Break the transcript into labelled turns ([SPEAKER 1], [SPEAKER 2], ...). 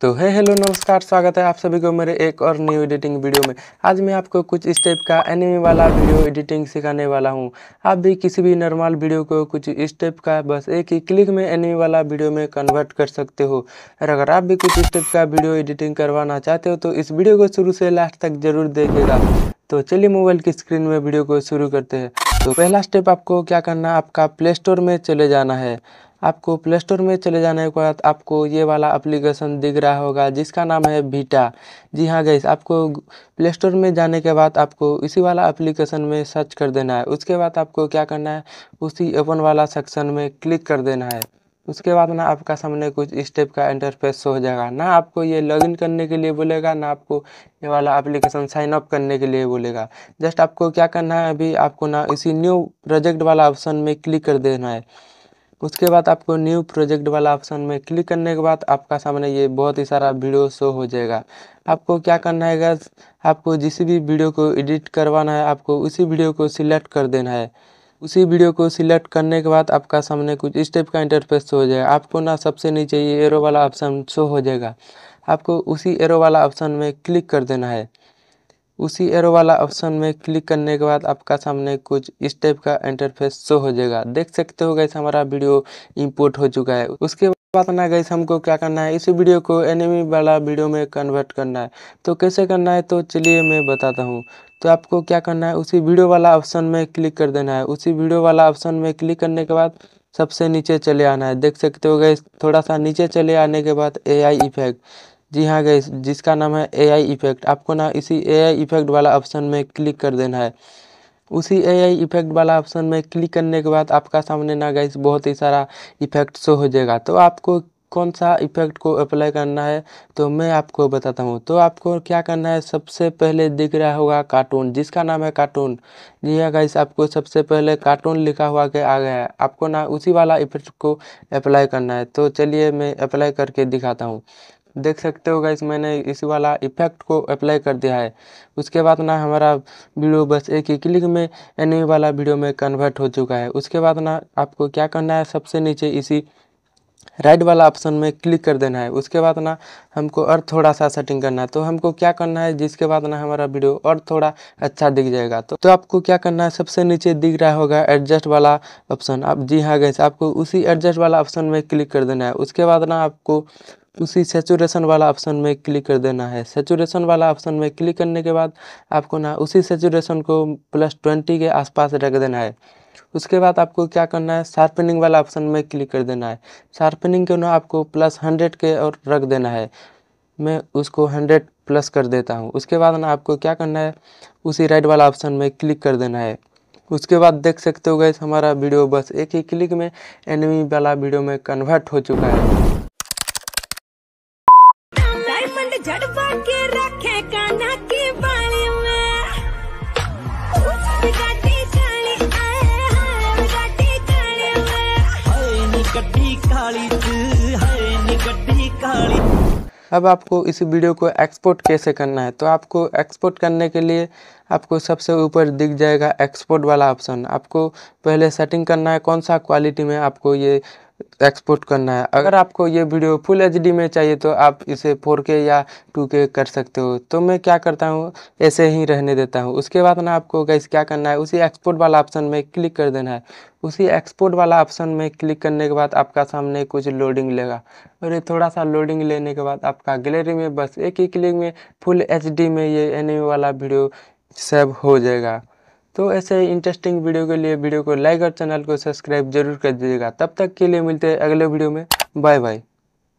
[SPEAKER 1] तो है हेलो नमस्कार स्वागत है आप सभी को मेरे एक और न्यू एडिटिंग वीडियो में आज मैं आपको कुछ इस टाइप का एनिमे वाला वीडियो एडिटिंग सिखाने वाला हूं आप भी किसी भी नॉर्मल वीडियो को कुछ इस टाइप का बस एक ही क्लिक में एनिमे वाला वीडियो में कन्वर्ट कर सकते हो और अगर आप भी कुछ इस टाइप का वीडियो एडिटिंग करवाना चाहते हो तो इस वीडियो को शुरू से लास्ट तक जरूर देखेगा तो चलिए मोबाइल की स्क्रीन में वीडियो को शुरू करते हैं तो पहला स्टेप आपको क्या करना है आपका प्ले स्टोर में चले जाना है आपको प्ले स्टोर में चले जाने के बाद आपको ये वाला अप्लीकेशन दिख रहा होगा जिसका नाम है वीटा जी हाँ गई आपको प्ले स्टोर में जाने के बाद आपको इसी वाला अप्लीकेशन में सर्च कर देना है उसके बाद आपको क्या करना है उसी ओपन वाला सेक्शन में क्लिक कर देना है उसके बाद ना आपका सामने कुछ स्टेप का इंटरफेस हो जाएगा ना आपको ये लॉगिन करने के लिए बोलेगा ना आपको ये वाला एप्लीकेशन साइन अप करने के लिए बोलेगा जस्ट आपको क्या करना है अभी आपको ना इसी न्यू प्रोजेक्ट वाला ऑप्शन में क्लिक कर देना है उसके बाद आपको न्यू प्रोजेक्ट वाला ऑप्शन में क्लिक करने के बाद आपका सामने ये बहुत ही सारा वीडियो शो हो जाएगा आपको क्या करना है गैस आपको जिस भी वीडियो को एडिट करवाना है आपको उसी वीडियो को सिलेक्ट कर देना है उसी वीडियो को सिलेक्ट करने के बाद आपका सामने कुछ इस टाइप का इंटरफेस शो हो जाएगा आपको ना सबसे नीचे ये एरो वाला ऑप्शन शो हो जाएगा आपको उसी एरो वाला ऑप्शन में क्लिक कर देना है उसी एरो वाला ऑप्शन में क्लिक करने के बाद आपका सामने कुछ इस टाइप का इंटरफेस शो हो जाएगा देख सकते हो गैस हमारा वीडियो इंपोर्ट हो चुका है उसके बाद ना गैस हमको क्या करना है इस वीडियो को एनिमी वाला वीडियो में कन्वर्ट करना है तो कैसे करना है तो चलिए मैं बताता हूँ तो आपको क्या करना है उसी वीडियो वाला ऑप्शन में क्लिक कर देना है उसी वीडियो वाला ऑप्शन में क्लिक करने के बाद सबसे नीचे चले आना है देख सकते हो गए थोड़ा सा नीचे चले आने के बाद एआई इफेक्ट जी हाँ गई जिसका नाम है ए आई इफ़ेक्ट आपको ना इसी ए आई इफ़ेक्ट वाला ऑप्शन में क्लिक कर देना है उसी ए आई इफ़ेक्ट वाला ऑप्शन में क्लिक करने के बाद आपका सामने ना गई बहुत ही सारा इफ़ेक्ट शो हो जाएगा तो आपको कौन सा इफ़ेक्ट को अप्लाई करना है तो मैं आपको बताता हूँ तो आपको क्या करना है सबसे पहले दिख रहा होगा कार्टून जिसका नाम है कार्टून जी हाँ गाइस आपको सबसे पहले कार्टून लिखा हुआ के आ गया है आपको ना उसी वाला इफ़ेक्ट को अप्लाई करना है तो चलिए मैं अप्लाई करके दिखाता हूँ देख सकते हो गाइस मैंने इस वाला इफेक्ट को अप्लाई कर दिया है उसके बाद ना हमारा वीडियो बस एक ही क्लिक में एनिमी वाला वीडियो में कन्वर्ट हो चुका है उसके बाद ना आपको क्या करना है सबसे नीचे इसी राइट वाला ऑप्शन में क्लिक कर देना है उसके बाद ना हमको और थोड़ा सा सेटिंग करना है तो हमको क्या करना है जिसके बाद ना हमारा वीडियो और थोड़ा अच्छा दिख जाएगा तो, तो आपको क्या करना है सबसे नीचे दिख रहा होगा एडजस्ट वाला ऑप्शन आप जी हाँ गैस आपको उसी एडजस्ट वाला ऑप्शन में क्लिक कर देना है उसके बाद ना आपको उसी सेचुरेशन वाला ऑप्शन में क्लिक कर देना है सेचुरेशन वाला ऑप्शन में क्लिक करने के बाद आपको ना उसी सेचुरेशन को प्लस ट्वेंटी के आसपास रख देना है उसके बाद आपको क्या करना है शार्पनिंग वाला ऑप्शन में क्लिक कर देना है शार्पनिंग को ना आपको प्लस हंड्रेड के और रख देना है मैं उसको हंड्रेड प्लस कर देता हूँ उसके बाद ना आपको क्या करना है उसी राइट वाला ऑप्शन में क्लिक कर देना है उसके बाद देख सकते हो गए हमारा वीडियो बस एक ही क्लिक में एनिमी वाला वीडियो में कन्वर्ट हो चुका है अब आपको इस वीडियो को एक्सपोर्ट कैसे करना है तो आपको एक्सपोर्ट करने के लिए आपको सबसे ऊपर दिख जाएगा एक्सपोर्ट वाला ऑप्शन आपको पहले सेटिंग करना है कौन सा क्वालिटी में आपको ये एक्सपोर्ट करना है अगर आपको ये वीडियो फुल एच में चाहिए तो आप इसे 4K या 2K कर सकते हो तो मैं क्या करता हूँ ऐसे ही रहने देता हूँ उसके बाद ना आपको गैस क्या करना है उसी एक्सपोर्ट वाला ऑप्शन में क्लिक कर देना है उसी एक्सपोर्ट वाला ऑप्शन में क्लिक करने के बाद आपका सामने कुछ लोडिंग लेगा और ये थोड़ा सा लोडिंग लेने के बाद आपका गैलरी में बस एक ही क्लिक में फुल एच में ये एनिमी वाला वीडियो सेव हो जाएगा तो ऐसे इंटरेस्टिंग वीडियो के लिए वीडियो को लाइक और चैनल को सब्सक्राइब जरूर कर दीजिएगा तब तक के लिए मिलते हैं अगले वीडियो में बाय बाय